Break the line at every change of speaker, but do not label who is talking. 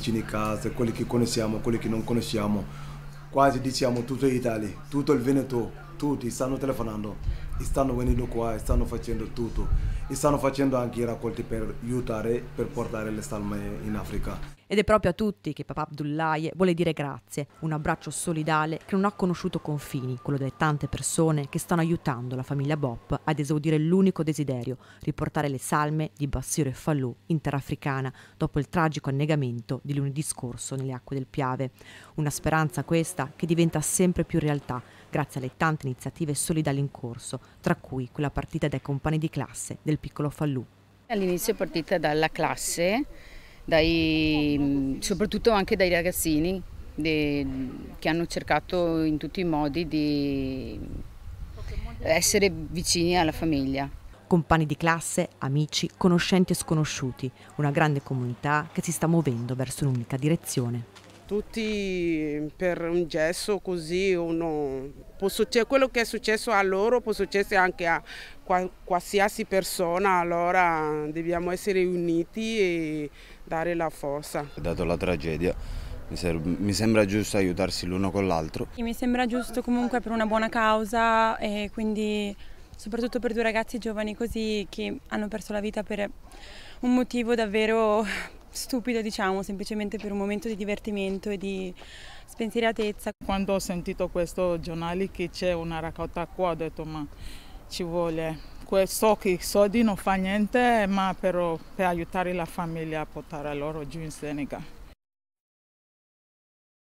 vicini casa, quelli che conosciamo, quelli che non conosciamo, quasi diciamo tutto l'Italia, tutto il Veneto tutti stanno telefonando, stanno venendo qua, stanno facendo tutto e stanno facendo anche i raccolti per aiutare, per portare le salme in Africa.
Ed è proprio a tutti che Papa Abdullaye vuole dire grazie, un abbraccio solidale che non ha conosciuto confini, quello delle tante persone che stanno aiutando la famiglia Bop ad esaudire l'unico desiderio, riportare le salme di Bassiro e Fallù in terra africana dopo il tragico annegamento di lunedì scorso nelle acque del Piave. Una speranza questa che diventa sempre più realtà grazie alle tante iniziative solidali in corso, tra cui quella partita dai compagni di classe del piccolo Fallù.
All'inizio è partita dalla classe, dai, mm, soprattutto anche dai ragazzini de, che hanno cercato in tutti i modi di essere vicini alla famiglia
compagni di classe, amici, conoscenti e sconosciuti, una grande comunità che si sta muovendo verso un'unica direzione
tutti per un gesto così, uno, cioè, quello che è successo a loro può succedere anche a qualsiasi persona, allora dobbiamo essere uniti e dare la
forza. Dato la tragedia mi, sembra giusto aiutarsi l'uno con l'altro.
Mi sembra giusto comunque per una buona causa e quindi soprattutto per due ragazzi giovani così che hanno perso la vita per un motivo davvero stupido, diciamo, semplicemente per un momento di divertimento e di spensieratezza. Quando ho sentito
questo giornale che c'è una raccolta qua, ho detto ma ci vuole. So che i soldi non fa niente, ma però per aiutare la famiglia a portare loro giù in Senegal.